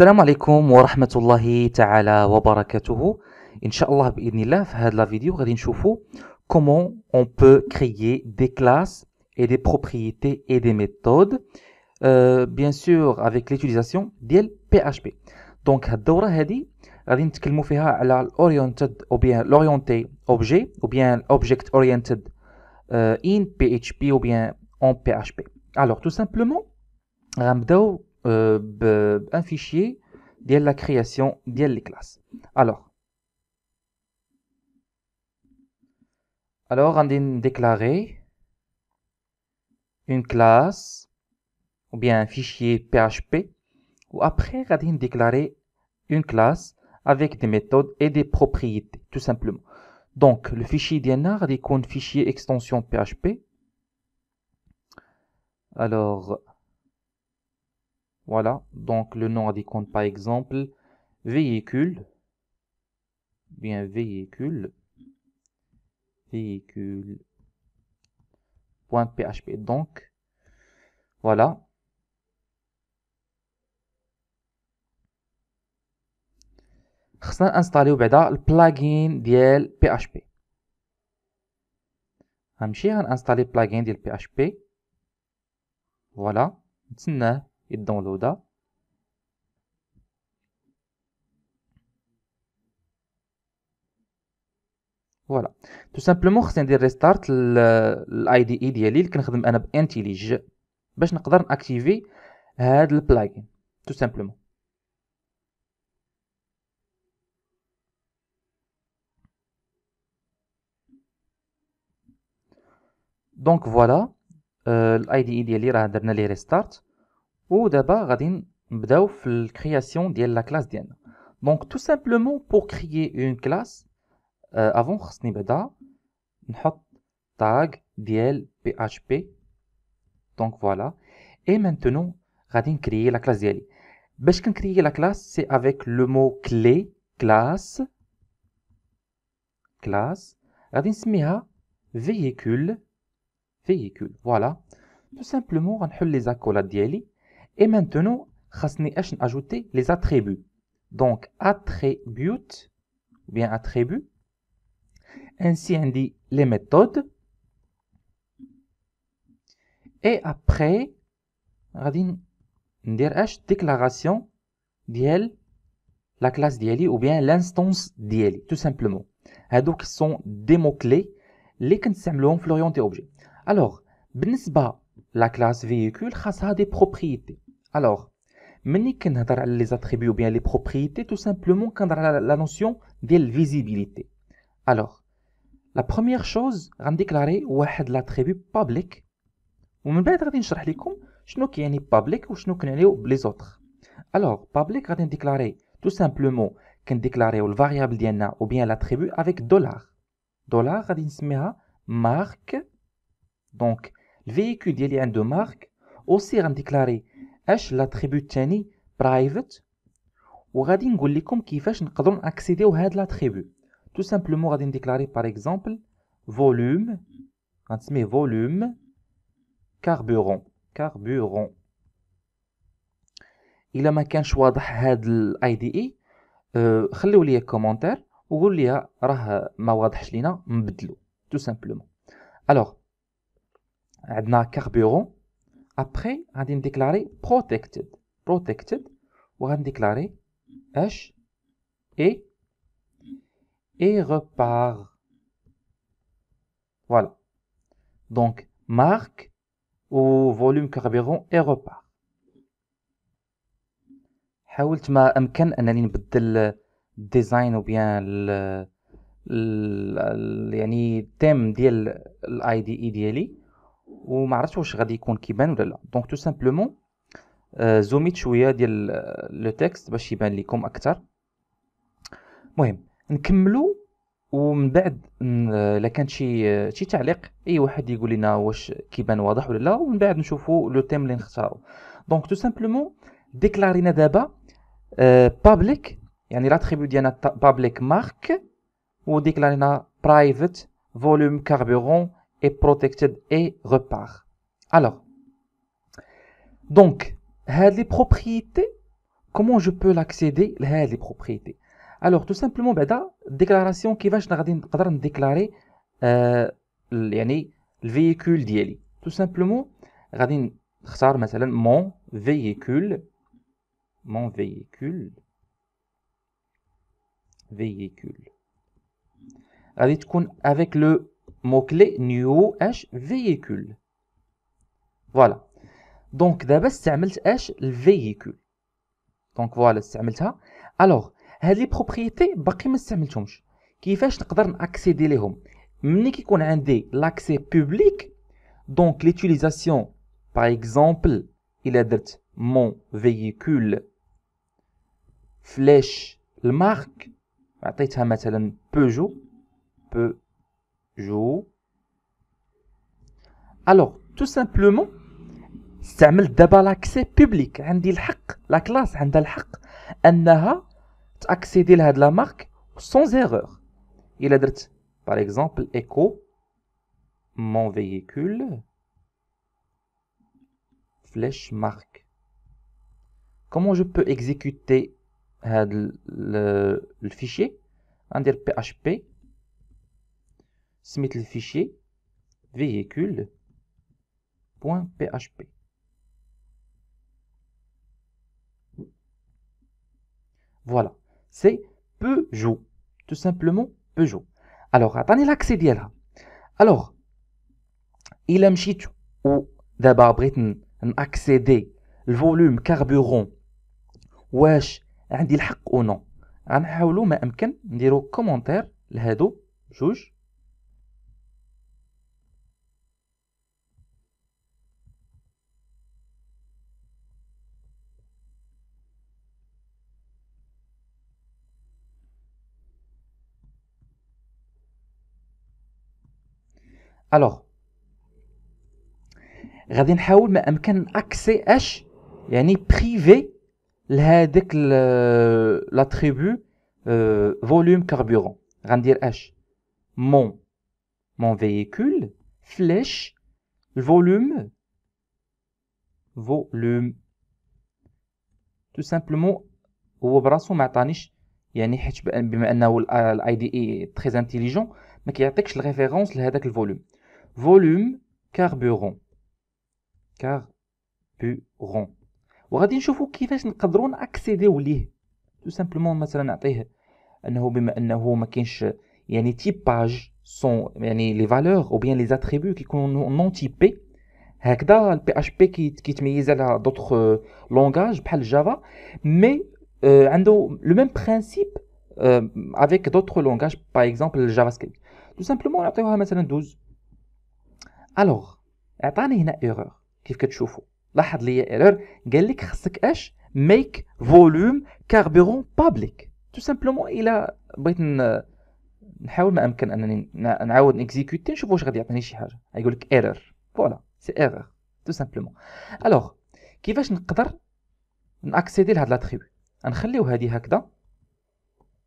السلام عليكم ورحمة الله تعالى وبركاته إن شاء الله بإذن الله في هذا الفيديو غادي نشوفو comment on peut créer des classes et des propriétés et des méthodes euh, bien sûr avec l'utilisation ديال PHP دونك هاد الدورة هادي غادي نتكلمو فيها على الاورينتد او بيان لورينتي اوبجي او بيان اوبجيكت اورينتد ان بي اتش بي او بيان اون بي اتش بي الوغ تو سامبلومون غنبداو Euh, un fichier la la création ديال les alors Alors, on va déclarer une classe ou bien un fichier PHP, ou après, on va déclarer une classe avec des méthodes et des propriétés, tout simplement. Donc, le fichier DNA va un fichier extension PHP. Alors, voilà, donc le nom d'icône des par exemple véhicule, bien véhicule, véhicule donc voilà. Je vais installer le plugin de php. Je cher, installer le plugin de php. Voilà, الداونلودا فوالا تو سامبلومون خصني ندير ريستارت الاي دي اي ديالي اللي كنخدم انا بانتيليج باش نقدر ناكتيفي هاد البلاجين تو سامبلومون دونك فوالا الاي دي اي ديالي راه درنا ليه ريستارت Et d'abord, on va créer la création de la classe. Donc, tout simplement, pour créer une classe, euh, avant de commencer, on tag php, donc voilà, et maintenant, on va créer la classe d'elle. Pour créer la classe, c'est avec le mot clé, classe, classe, on va véhicule, véhicule, voilà. Tout simplement, on les accolades et maintenant, allons ajouter les attributs. Donc, attribute, ou bien attribut. Ainsi, on dit les méthodes. Et après, on ندير déclaration déclaration, la la classe ou bien l'instance d'IEL, tout simplement hein, ce sont des mots clés اللي كنستعملوهم في l'orienté objet alors بالنسبه la classe véhicule a des propriétés. Alors, quand on les attributs ou bien les propriétés, tout simplement quand on a la notion de visibilité. Alors, la première chose, on déclare déclarer l'attribut public. On va déclarer ce public ou ce les autres. Alors, public, on déclarer tout simplement qu'on déclare la variable ou bien l'attribut avec dollar. Dollar, on marque. Donc, le véhicule qui est de marque, aussi on déclarer l'attribut tani private وغادي نقول لكم كيفاش نقدروا ناكسيديو هاد لاتريبيو tout simplement غادي déclarer par exemple volume غنسميه volume carburant carburant الا ما كانش واضح هاد الاي دي اي un e, euh, commentaire. كومونتير وقول راه ما واضحش لينا نبدلو tout simplement alors عندنا كاربورون ابخي غادي نديكلاري بروتيكتد بروتيكتد وغنديكلاري اش اي اي repart. فوالا دونك مارك و فوليوم carburant اي repart. حاولت ما امكن انني نبدل الديزاين او بيان ال يعني التيم ديال الاي دي اي e ديالي وما عرفتش واش غادي يكون كيبان ولا لا دونك تو سامبلومون زوميت شويه ديال لو euh, تيكست باش يبان لكم اكثر المهم نكملوا ومن بعد آه، الا كان شي آه، شي تعليق اي واحد يقول لنا واش كيبان واضح ولا لا ومن بعد نشوفوا لو تيم اللي نختارو دونك تو سامبلومون ديكلارينا دابا بابليك يعني لاتريبيو ديالنا بابليك مارك وديكلارينا برايفت فوليوم كاربورون est protected et repart. Alors, donc, euh, les propriétés, comment je peux l'accéder euh, les propriétés Alors, tout simplement, ben, la déclaration qui va déclarer euh, le véhicule aller Tout simplement, غادي نختار مثلا mon véhicule mon véhicule véhicule avec le موكلي نيو اش فييكول فوالا دونك دابا استعملت اش الفييكول دونك فوالا استعملتها. الوغ هاد لي بروبريتي باقي ما استعملتهمش. كيفاش نقدر ناكسيدي ليهم؟ ملي كيكون عندي لاكسي بوبليك دونك ليتيليزاسيون باغ اكزومبل الا درت مون فييكول فلاش المارك عطيتها مثلا بوجو بو Alors, tout simplement, ça un d'abord l'accès public. La classe a le droit d'accéder à la marque sans erreur. Il a dit, par exemple, écho, mon véhicule, flèche marque. Comment je peux exécuter le, fichier On dire php Submit le fichier véhicule.php. Voilà, c'est Peugeot, tout simplement Peugeot. Alors, attendez l'accès là. Alors, il a mchit ou d'abord Britain accédé le volume carburant. a عندي الحق ou non. غنحاولوا ما امكن نديروا كومونتير لهادو juge الوغ غادي نحاول ما امكن اكسي اش يعني بريفي لهذيك لا تريبو فوليوم كاربورون غندير اش مون مون فييكول فليش الفوليوم فوليوم تو سامبلومون هو براسو ما عطانيش يعني حيت بما انه الاي دي اي تري انتيليجون ما كيعطيكش الريفيرونس لهذاك الفوليوم Volume carburant. Carburant. Et nous avons vu qui est nous accéder au lit Tout simplement, nous avons types les valeurs ou bien les attributs qui sont non typés. le PHP est mis à d'autres euh, langages, comme le Java. Mais euh, le même principe euh, avec d'autres langages, par exemple le JavaScript. Tout simplement, on avons الوغ اعطاني هنا ايرور كيف كتشوفوا لاحظ لي ايرور قال لك خصك اش ميك فوليوم كاربيرون بابليك تو سامبلومون الى بغيت نحاول ما امكن انني نعاود نكزيكوتي نشوف واش غادي يعطيني شي حاجه يقول لك ايرور فوالا سي ايرور تو سامبلومون الوغ كيفاش نقدر ناكسيدي لهاد لاتريبي نخليو هادي هكذا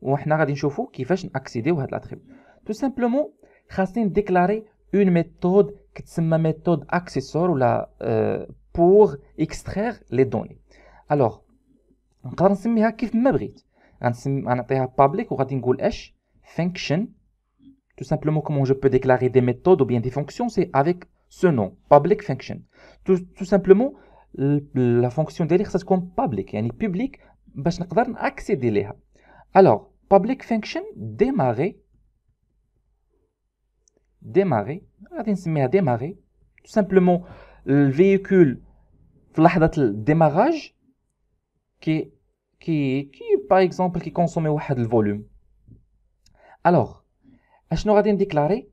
وحنا غادي نشوفو كيفاش ناكسيديو هاد لاتريبي تو سامبلومون خاصني نديكلاري اون ميثود C'est ma méthode accessoire euh, pour extraire les données. Alors, on s'y met, ma bride On on public ou un function. Tout simplement, comment je peux déclarer des méthodes ou bien des fonctions, c'est avec ce nom, public function. Tout simplement, la fonction déléguée, c'est comme public. Et les publics, je pour accéder à Alors, public function, démarrer démarrer mais à démarrer tout simplement le véhicule fla démarrage qui qui par exemple qui consomme au volume alors déclaré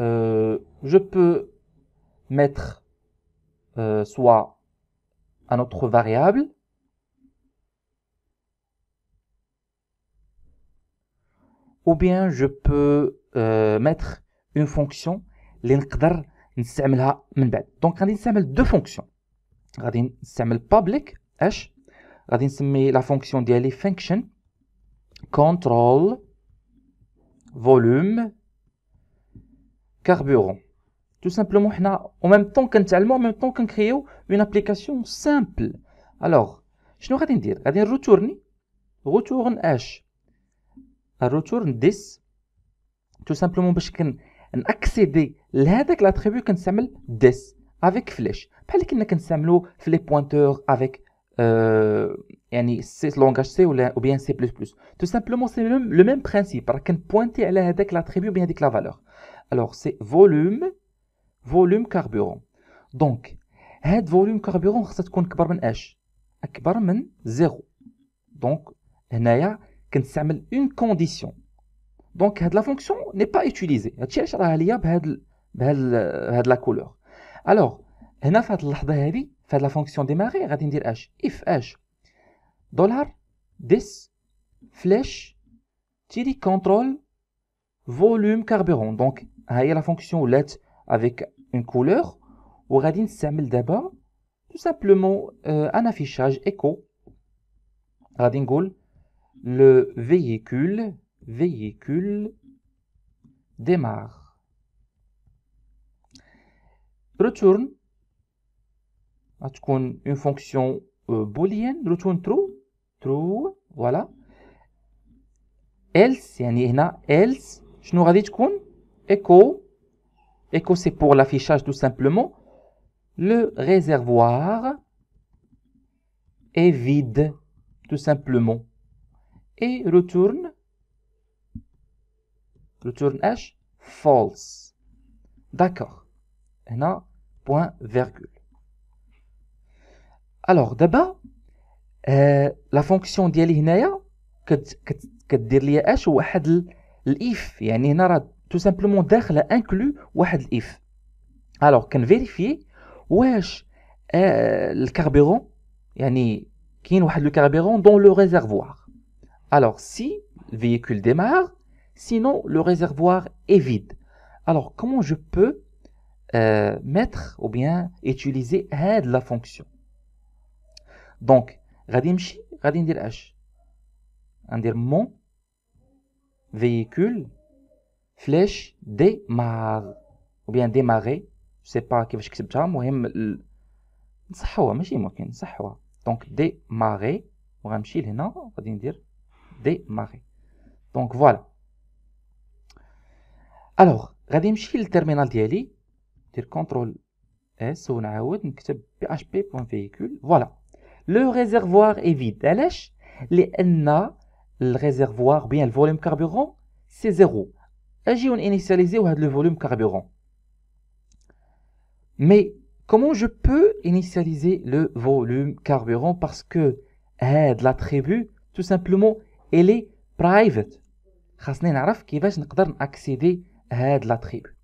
euh, je peux mettre euh, soit un autre variable ou bien je peux euh, mettre une fonction donc on a deux fonctions on a public h on a la fonction d'elle function control volume carburant tout simplement on a en même temps qu'un en même temps qu'on crée une application simple alors je ne vais pas dire on retourne retourne h الروتور ديس تو سامبلومون باش كن ناكسيدي لهذاك لاتريبيو كنستعمل ديس افيك فلاش بحال كنا كنستعملو في لي بوينتور افيك يعني سي لونغاج سي ولا او بيان سي بلس بلس تو سامبلومون سي لو ميم برينسيپ راه كنبوينتي على هذاك لاتريبيو بيان هذيك لا فالور الوغ سي فوليوم فوليوم كاربورون دونك هاد فوليوم كاربورون خصها تكون كبر من اش اكبر من زيرو دونك هنايا quand une condition donc la fonction n'est pas utilisée à elle a de la couleur alors elle va faire la fonction démarrer à dire H if dollar 10 flèche tiri contrôle volume carburant donc ayez la fonction led avec une couleur aura d'une semelle d'abord tout simplement euh, un affichage écho à dingol le véhicule, véhicule démarre. Return une fonction euh, boolean Retourne, true true voilà else يعني هنا else nous غادي تكون echo echo c'est pour l'affichage tout simplement le réservoir est vide tout simplement et return return h false. D'accord. Et là, point virgule. Alors, d'abord, euh, la fonction d'Yalihinaya, que dire l'IA H, ou l'IF, il y a tout simplement d'Akhla inclus, ou l'IF. Alors, qu'on vérifie, ou euh, le carburant, il y a le carburant dans le réservoir. Alors si le véhicule démarre, sinon le réservoir est vide. Alors comment je peux euh, mettre ou bien utiliser aide la fonction Donc, radimchi غadi ندير On dire mon véhicule flèche démarre ou bien démarrer je sais pas كيفاش كتبتها المهم نصحوها ماشي ممكن نصحوها Donc, démarrer وغنمشي لهنا غادي ندير démarrer. Donc voilà. Alors, je le terminal de dire CTRL S ou nous véhicule. Voilà. Le réservoir est vide. Les NA, le réservoir, bien le volume carburant, c'est zéro. Je initialisé ou le volume carburant. Mais comment je peux initialiser le volume carburant Parce que de la tout simplement, elle est private. Il faut savoir comment on accéder à cet attribut.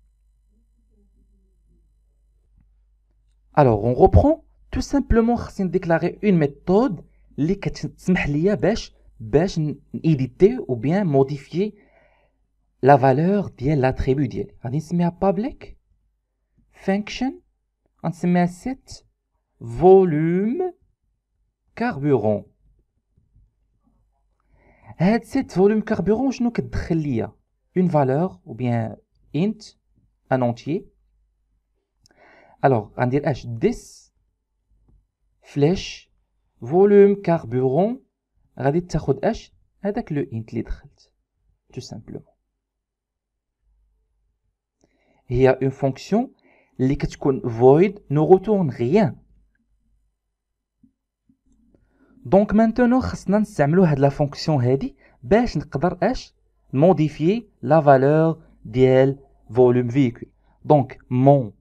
Alors, on reprend. Tout simplement, il faut déclarer une méthode qui va nous permettre d'éditer ou bien modifier la valeur de l'attribut. On va l'appeler public. Fonction. On va l'appeler set. Volume. Carburant. Headset volume carburant, je nous donne lire une valeur ou bien int, un entier. Alors, on dira 10, flèche volume carburant. On va dire ça nous donne int Tout simplement. Il y a une fonction, qui est void, ne retourne rien. Donc maintenant nous, allons utiliser cette fonction pour modifier la valeur du volume véhicule. Donc mon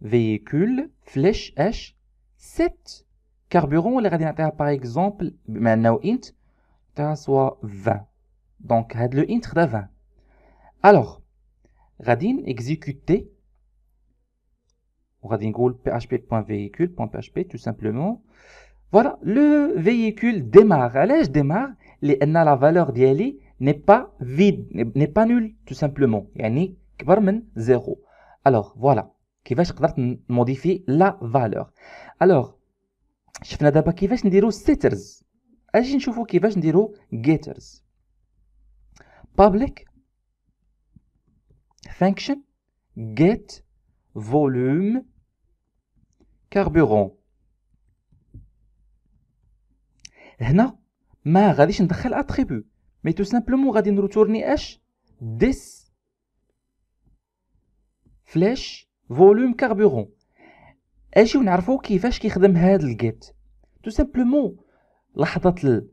véhicule flèche h 7 carburant, on lui par exemple, mais nous int 20. Donc, le int de 20. Alors, radin exécuté exécuter et on dire php.véhicule.php tout simplement. Voilà, le véhicule démarre. Allez, je démarre. la valeur diali n'est pas vide, n'est pas nulle, tout simplement. Yani, kbarmen, zéro. Alors, voilà. Qui va modifier la valeur. Alors, je fais d'abord qui dire setters. Je vais qui dire getters. Public function get volume carburant. هنا ما غاديش ندخل اتريبيو مي تو سامبلومون غادي نروتورني اش ديس فلاش فوليوم كاربورون اجي ونعرفو كيفاش كيخدم هاد الجيت تو سامبلومون لحظه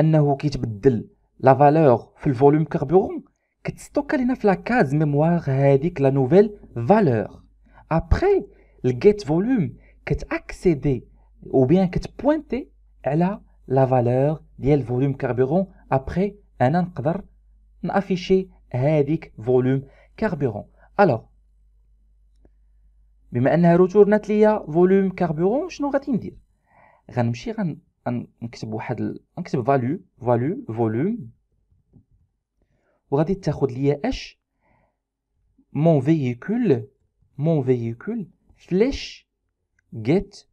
انه كيتبدل لا فالور في الفوليوم كاربورون كتستوكا لينا في لاكاز ميموار هاديك لا نوفيل فالور ابري الجيت فوليوم كتاكسيدي او بيان كتبوينتي على لا فالور ديال فوليوم كاربيرون ابري انا نقدر نافيشي هذيك فوليوم كاربيرون الوغ بما انها روتورنات ليا فوليوم كاربيرون شنو غادي ندير غنمشي غن نكتب واحد ال... نكتب فاليو فاليو فوليوم وغادي تاخد ليا اش مون فييكول مون فييكول فلاش جيت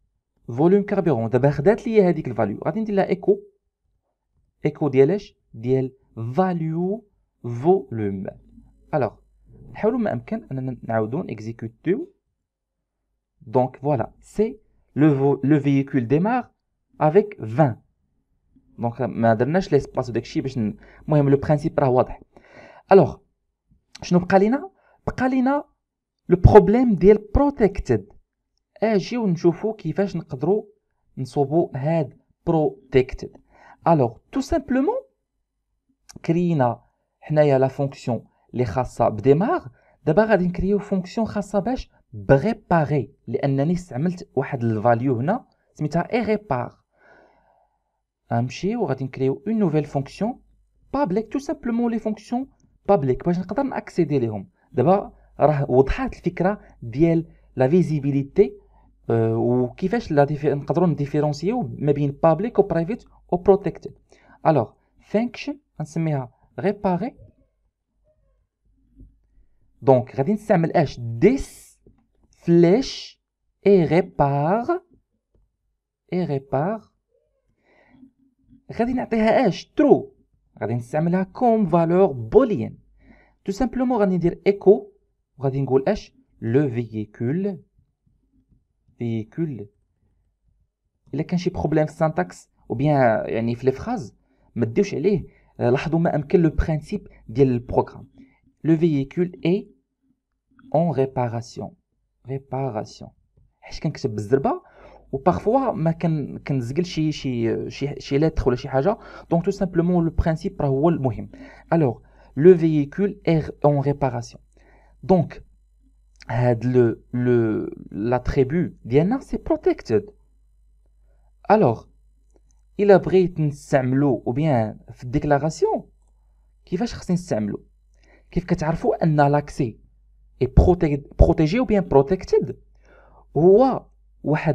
فوليوم كاربيرون دابا خدات ليا هذيك الفاليو غادي ندير لها ايكو ايكو ديال اش ديال فاليو فوليوم الوغ نحاولوا ما امكن اننا نعاودو نيكزيكوتيو دونك فوالا سي لو فو لو فييكول ديمار افيك 20 دونك ما درناش ليسباس داكشي باش المهم لو برينسيپ راه واضح الوغ شنو بقى لينا بقى لينا لو بروبليم ديال بروتيكتد اجيو نشوفو كيفاش نقدرو نصوبو هاد بروتيكتد الوغ تو سامبلومون كرينا حنايا لا فونكسيون لي خاصه بديمار دابا غادي نكريو فونكسيون خاصه باش بريباري لانني استعملت واحد الفاليو هنا سميتها ايريبار غنمشي وغادي نكريو اون نوفيل فونكسيون بابليك تو سامبلومون لي فونكسيون بابليك باش نقدر ناكسيدي ليهم دابا راه وضحات الفكره ديال لا فيزيبيليتي Euh, ou qui fait la différence entre les différenciés, ou bien public, ou privé, ou protected. Alors, fonction, on se met à réparer. Donc, regardez un sample h, dis, et répare et répar. Regardez un h, true. Regardez un sample comme valeur boolean Tout simplement, on dire écho, regardez un goal h, le véhicule. فيكول الا كان شي بروبليم في السانتاكس او بيان يعني في لي فراز ما ديوش عليه آه، لاحظوا ما امكن لو برينسيپ ديال البروغرام لو فيكول اي اون ريباراسيون ريباراسيون حيت كنكتب بالزربه وبارفوا ما كان كنزقل شي شي شي شي لتر ولا شي حاجه دونك تو سامبلومون لو برينسيپ راه هو المهم الوغ لو فيكول اي اون ريباراسيون دونك le, le, l'attribut c'est protected. Alors, il a brisé ou bien une déclaration. Qui va chercher un samlo Qui va chercher un l'accès est protégé ou bien protected Ou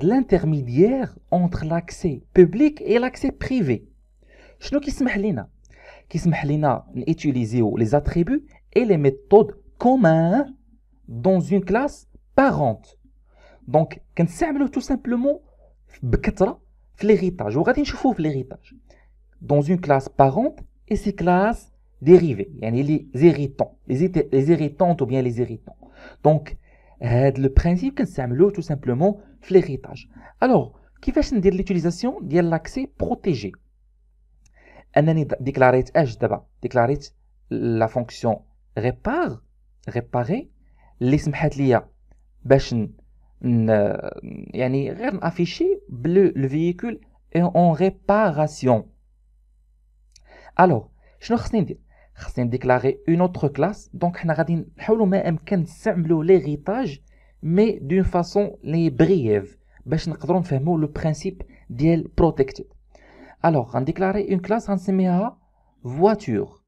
l'intermédiaire entre l'accès public et l'accès privé. Je qui se m'a Qui se m'a utiliser les attributs et les méthodes communs dans une classe parente. Donc, كنستعملوه tout simplement l'héritage. في l'héritage. وغادي je في l'héritage. Dans une classe parente et ses classes dérivées, les héritants, les héritantes ou bien les héritants. Donc, le principe كنستعملوه tout simplement l'héritage. Alors, كيفاش ندير l'utilisation de l'accès protégé انني ديكلاريت déclaré la fonction « لا réparer اللي سمحات ليا باش ن... يعني غير نافيشي بلو لو فييكول اون ريباراسيون الوغ شنو خصني ندير خصني نديكلاري اون اوتر كلاس دونك حنا غادي نحاولوا ما امكن نستعملوا ليغيتاج مي دون فاصون لي برييف باش نقدروا نفهموا لو برينسيپ ديال بروتيكتيد الوغ غنديكلاري اون كلاس غنسميها فواتور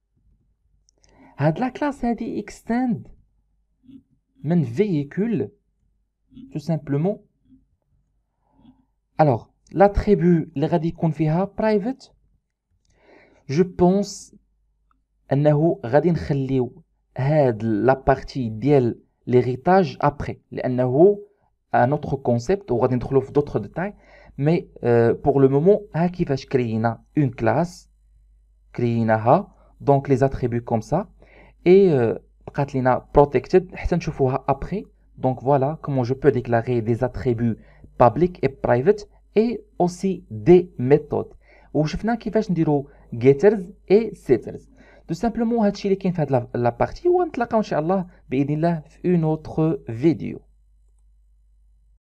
هاد لا كلاس هادي اكستند Un véhicule, tout simplement. Alors, l'attribut اللي غادي يكون private je pense انه غادي نخليو هاد la partie ديال l'héritage après لانه un autre concept وغادي ندخلو d'autres détails mais euh, pour le moment hein, qui va créer une classe ha, donc les attributs comme ça et euh, après donc voilà comment je peux déclarer des attributs public et private et aussi des méthodes des getters et setters tout simplement هادشي اللي كاين في هاد لا بارتي ونتلاقاو